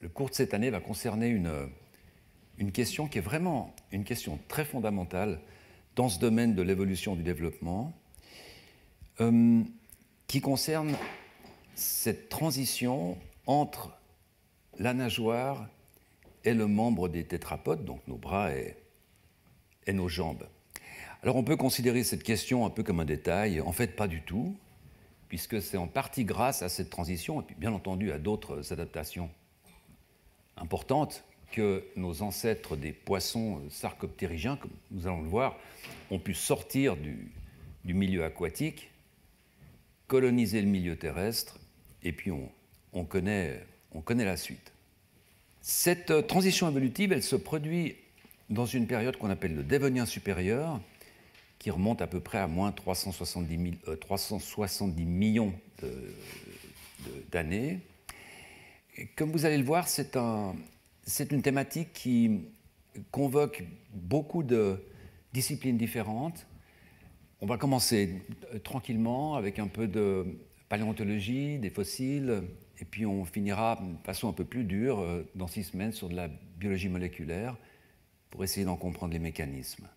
le cours de cette année va concerner euh, une, question qui est vraiment une question très fondamentale dans ce domaine de l'évolution du développement, euh, qui concerne cette transition entre la nageoire et le membre des tétrapodes, donc nos bras et, et nos jambes. Alors on peut considérer cette question un peu comme un détail, en fait pas du tout, puisque c'est en partie grâce à cette transition, et puis bien entendu à d'autres adaptations importante que nos ancêtres des poissons euh, sarcoptérygiens, comme nous allons le voir, ont pu sortir du, milieu aquatique, coloniser le milieu terrestre, et puis on, on, connaît, la suite. Cette euh, transition évolutive, elle se produit dans une période qu'on appelle le Dévonien supérieur, qui remonte à peu près à moins 370, euh, millions d'années. Comme vous allez le voir, c'est un, une thématique qui convoque beaucoup de disciplines différentes. On va commencer euh, tranquillement avec un peu de paléontologie, des fossiles, et puis on finira de façon un peu plus dure euh, dans six semaines sur de la biologie moléculaire pour essayer d'en comprendre les mécanismes.